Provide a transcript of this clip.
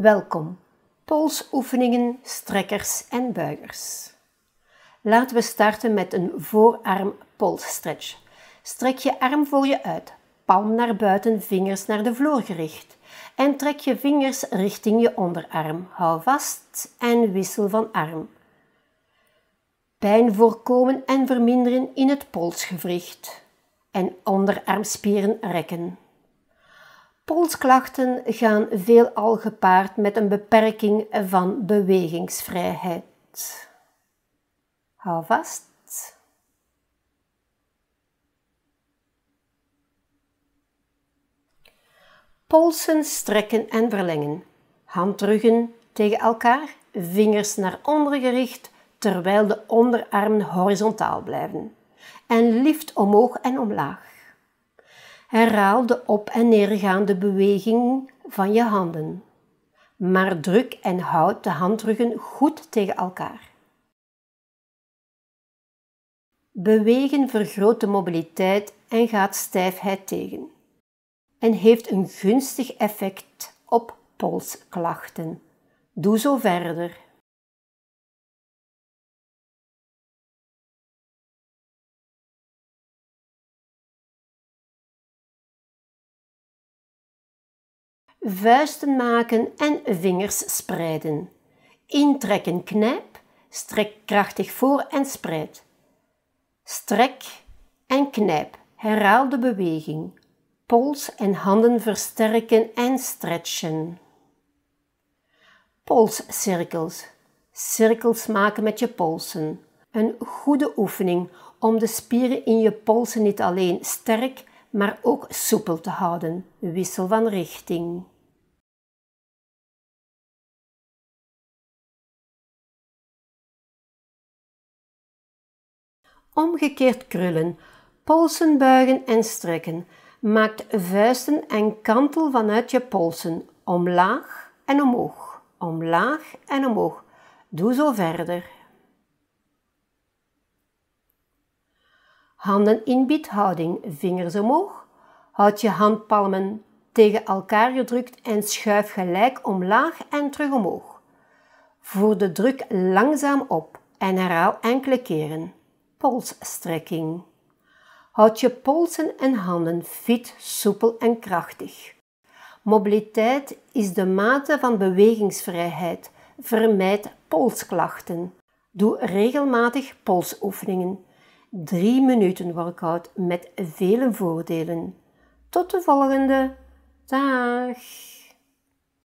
Welkom, polsoefeningen, strekkers en buigers. Laten we starten met een voorarm polsstretch. Strek je arm voor je uit, palm naar buiten, vingers naar de vloer gericht. En trek je vingers richting je onderarm. Hou vast en wissel van arm. Pijn voorkomen en verminderen in het polsgewricht. En onderarmspieren rekken. Polsklachten gaan veelal gepaard met een beperking van bewegingsvrijheid. Hou vast. Polsen strekken en verlengen. Handruggen tegen elkaar, vingers naar onder gericht, terwijl de onderarmen horizontaal blijven. En lift omhoog en omlaag. Herhaal de op- en neergaande beweging van je handen. Maar druk en houd de handruggen goed tegen elkaar. Bewegen vergroot de mobiliteit en gaat stijfheid tegen. En heeft een gunstig effect op polsklachten. Doe zo verder. vuisten maken en vingers spreiden. Intrekken knijp, strek krachtig voor en spreid. Strek en knijp, herhaal de beweging. Pols en handen versterken en stretchen. Polscirkels. Cirkels maken met je polsen. Een goede oefening om de spieren in je polsen niet alleen sterk, maar ook soepel te houden. Wissel van richting. omgekeerd krullen, polsen buigen en strekken. maak vuisten en kantel vanuit je polsen, omlaag en omhoog, omlaag en omhoog. Doe zo verder. Handen in biedhouding, vingers omhoog. Houd je handpalmen tegen elkaar gedrukt en schuif gelijk omlaag en terug omhoog. Voer de druk langzaam op en herhaal enkele keren polsstrekking. Houd je polsen en handen fit, soepel en krachtig. Mobiliteit is de mate van bewegingsvrijheid. Vermijd polsklachten. Doe regelmatig polsoefeningen. 3 minuten workout met vele voordelen. Tot de volgende. Dag.